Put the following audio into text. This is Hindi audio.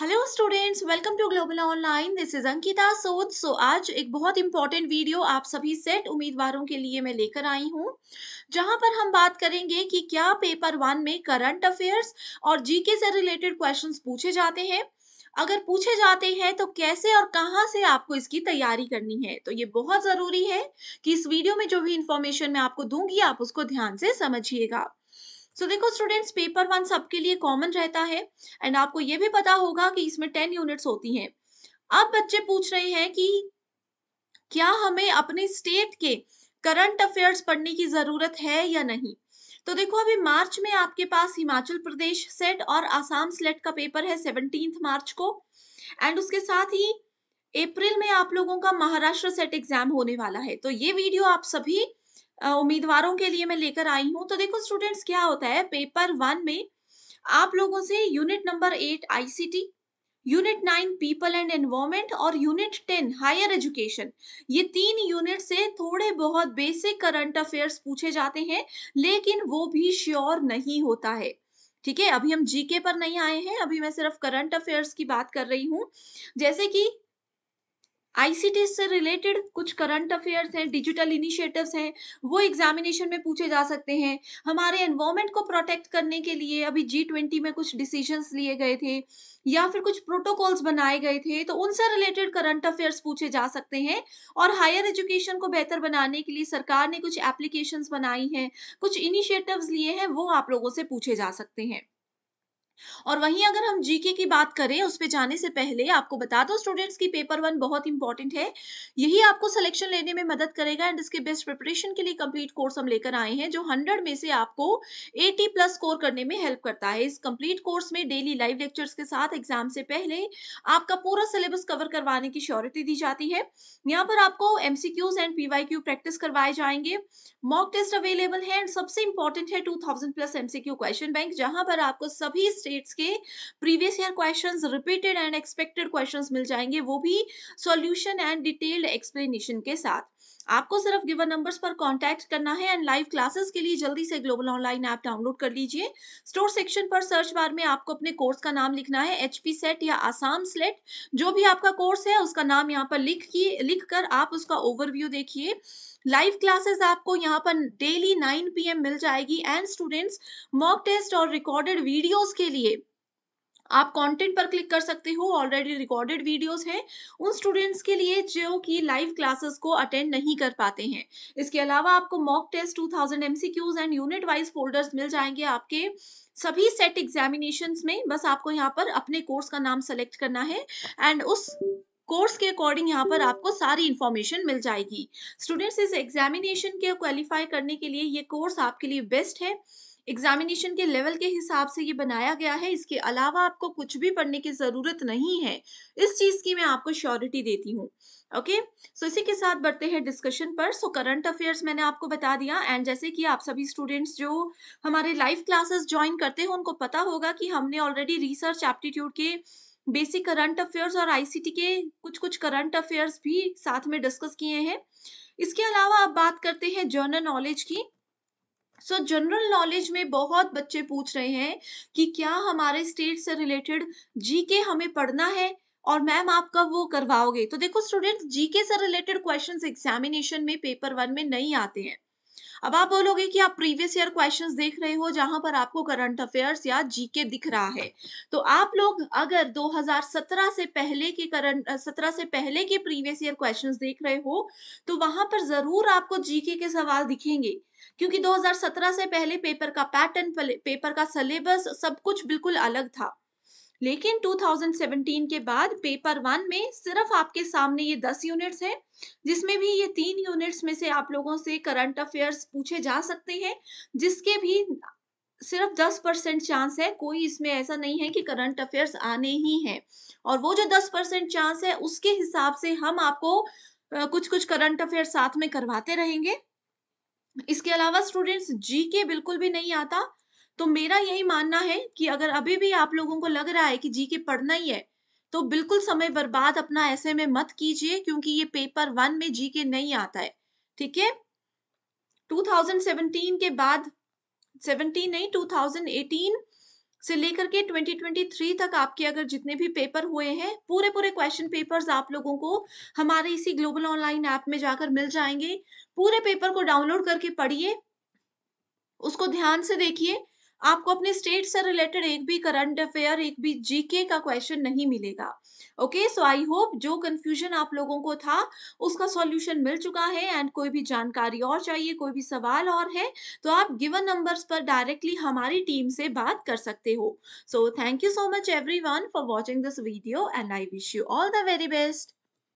hello students welcome to global online this is Ankita Sod so आज एक बहुत इंपॉर्टेंट वीडियो आप सभी सेट उम्मीदवारों के लिए मैं लेकर आई हूँ जहां पर हम बात करेंगे कि क्या पेपर वन में करंट अफेयर्स और जीके से रिलेटेड क्वेश्चंस पूछे जाते हैं अगर पूछे जाते हैं तो कैसे और कहाँ से आपको इसकी तैयारी करनी है तो ये बहुत जरूरी है कि इस वीडियो में जो भी इंफॉर्मेशन मैं आपको दूंगी आप उसको ध्यान से समझिएगा सो देखो स्टूडेंट्स पेपर वन सबके लिए कॉमन रहता है एंड आपको ये भी पता होगा कि इसमें टेन यूनिट्स होती हैं अब बच्चे पूछ रहे हैं कि क्या हमें अपने स्टेट के करंट अफेयर्स पढ़ने की जरूरत है या नहीं तो देखो अभी मार्च में आपके पास हिमाचल प्रदेश सेट और आसाम स्लेट का पेपर है सेवनटीन मार्च को एंड उसके साथ ही अप्रैल में आप लोगों का महाराष्ट्र सेट एग्जाम होने वाला है तो ये वीडियो आप सभी उम्मीदवारों के लिए मैं लेकर आई हूँ तो देखो स्टूडेंट्स क्या होता है पेपर वन में आप लोगों से unit number eight ICT unit nine people and environment और यूनिट टेन हायर एजुकेशन ये तीन यूनिट से थोड़े बहुत बेसिक करंट अफेयर्स पूछे जाते हैं लेकिन वो भी श्योर नहीं होता है ठीक है अभी हम जीके पर नहीं आए हैं अभी मैं सिर्फ करंट अफेयर्स की बात कर रही हूँ जैसे कि आईसीटी से रिलेटेड कुछ करंट अफेयर्स हैं डिजिटल इनिशिएटिव्स हैं वो एग्जामिनेशन में पूछे जा सकते हैं हमारे एनवायरमेंट को प्रोटेक्ट करने के लिए अभी जी ट्वेंटी में कुछ डिसीजंस लिए गए थे या फिर कुछ प्रोटोकॉल्स बनाए गए थे तो उनसे रिलेटेड करंट अफेयर्स पूछे जा सकते हैं और हायर एजुकेशन को बेहतर बनाने के लिए सरकार ने कुछ एप्लीकेशंस बनाई हैं कुछ इनिशिएटिव्स लिए हैं वो आप लोगों से पूछे जा सकते हैं और वहीं अगर हम जीके की बात करें उस पर जाने से पहले आपको बता दो स्टूडेंट्स की पेपर वन बहुत इंपॉर्टेंट है यही आपको सिलेक्शन लेने में मदद करेगा एंड इसके बेस्ट प्रिपरेशन के लिए कंप्लीट कोर्स हम लेकर आए हैं जो हंड्रेड में से आपको एटी प्लस स्कोर करने में हेल्प करता है इस कंप्लीट कोर्स में डेली लाइव लेक्चर्स के साथ एग्जाम से पहले आपका पूरा सिलेबस कवर करवाने की श्योरिटी दी जाती है यहाँ पर आपको एमसीक्यूज एंड पीवाईक्यू प्रैक्टिस करवाए जाएंगे मॉक टेस्ट अवेलेबल है एंड सबसे इंपॉर्टेंट है two plus MCQ question bank जहां पर आपको सभी स्टेट्स के previous year questions repeated and expected questions मिल जाएंगे वो भी सॉल्यूशन एंड डिटेल्ड एक्सप्लेनेशन के साथ आपको सिर्फ गिवन नंबर्स पर कांटेक्ट करना है एंड लाइव क्लासेस के लिए जल्दी से ग्लोबल ऑनलाइन ऐप डाउनलोड कर लीजिए स्टोर सेक्शन पर सर्च बार में आपको अपने कोर्स का नाम लिखना है एच सेट या आसाम सेट जो भी आपका कोर्स है उसका नाम यहाँ पर लिख की लिख कर आप उसका ओवरव्यू देखिए लाइव क्लासेस आपको यहाँ पर डेली 9 पीएम मिल जाएगी एंड स्टूडेंट्स मॉक टेस्ट और रिकॉर्डेड वीडियोस के लिए आप कंटेंट पर क्लिक कर सकते हो ऑलरेडी रिकॉर्डेड वीडियोस हैं उन स्टूडेंट्स के लिए जो कि लाइव क्लासेस को अटेंड नहीं कर पाते हैं इसके अलावा आपको mock test 2000 thousand MCQs and unit wise folders मिल जाएंगे आपके सभी सेट एग्जामिनेशन में बस आपको यहाँ पर अपने कोर्स का नाम सेलेक्ट करना है एंड उस कोर्स के अकॉर्डिंग यहाँ पर आपको सारी इन्फॉर्मेशन मिल जाएगी स्टूडेंट्स इस एग्जामिनेशन के क्वालिफाई करने के लिए ये कोर्स आपके लिए बेस्ट है एग्जामिनेशन के लेवल के हिसाब से ये बनाया गया है इसके अलावा आपको कुछ भी पढ़ने की ज़रूरत नहीं है इस चीज़ की मैं आपको श्योरिटी देती हूँ ओके सो इसी के साथ बढ़ते हैं डिस्कशन पर सो करंट अफेयर्स मैंने आपको बता दिया एंड जैसे कि आप सभी स्टूडेंट्स जो हमारे लाइव क्लासेस ज्वाइन करते हैं उनको पता होगा कि हमने ऑलरेडी रिसर्च एप्टीट्यूड के बेसिक करंट अफेयर्स और आईसीटी के कुछ कुछ करंट अफेयर्स भी साथ में डिस्कस किए हैं इसके अलावा अब बात करते हैं जर्नल नॉलेज की सो जनरल नॉलेज में बहुत बच्चे पूछ रहे हैं कि क्या हमारे स्टेट से रिलेटेड जी के हमें पढ़ना है और मैम आप कब वो करवाओगे तो देखो स्टूडेंट्स जीके से रिलेटेड क्वेश्चंस एग्जामिनेशन में पेपर वन में नहीं आते हैं अब आप बोलोगे कि आप प्रीवियस ईयर क्वेश्चंस देख रहे हो जहां पर आपको करंट अफेयर्स या जीके दिख रहा है तो आप लोग अगर 2017 से पहले के करंट 17 से पहले के प्रीवियस ईयर क्वेश्चंस देख रहे हो तो वहां पर जरूर आपको जीके के सवाल दिखेंगे क्योंकि 2017 से पहले पेपर का पैटर्न पेपर का सिलेबस सब कुछ बिल्कुल अलग था लेकिन 2017 के बाद पेपर वन में सिर्फ आपके सामने ये दस यूनिट्स हैं जिसमें भी ये तीन यूनिट्स में से आप लोगों से करंट अफेयर्स पूछे जा सकते हैं जिसके भी सिर्फ दस परसेंट चांस है कोई इसमें ऐसा नहीं है कि करंट अफेयर्स आने ही हैं और वो जो दस परसेंट चांस है उसके हिसाब से हम आपको कुछ कुछ करंट अफेयर साथ में करवाते रहेंगे इसके अलावा स्टूडेंट्स जी के बिल्कुल भी नहीं आता तो मेरा यही मानना है कि अगर अभी भी आप लोगों को लग रहा है कि जी के पढ़ना ही है तो बिल्कुल समय बर्बाद अपना ऐसे में मत कीजिए क्योंकि ये पेपर वन में जी के नहीं आता है ठीक है 2017 के बाद 17 नहीं 2018 से लेकर के 2023 तक आपके अगर जितने भी पेपर हुए हैं पूरे पूरे क्वेश्चन पेपर्स आप लोगों को हमारे इसी ग्लोबल ऑनलाइन ऐप में जाकर मिल जाएंगे पूरे पेपर को डाउनलोड करके पढ़िए उसको ध्यान से देखिए आपको अपने स्टेट से रिलेटेड एक भी करंट अफेयर एक भी जीके का क्वेश्चन नहीं मिलेगा ओके सो आई होप जो कंफ्यूजन आप लोगों को था उसका सॉल्यूशन मिल चुका है एंड कोई भी जानकारी और चाहिए कोई भी सवाल और है तो आप गिवन नंबर्स पर डायरेक्टली हमारी टीम से बात कर सकते हो so thank you so much every for watching this video and I wish you all the very best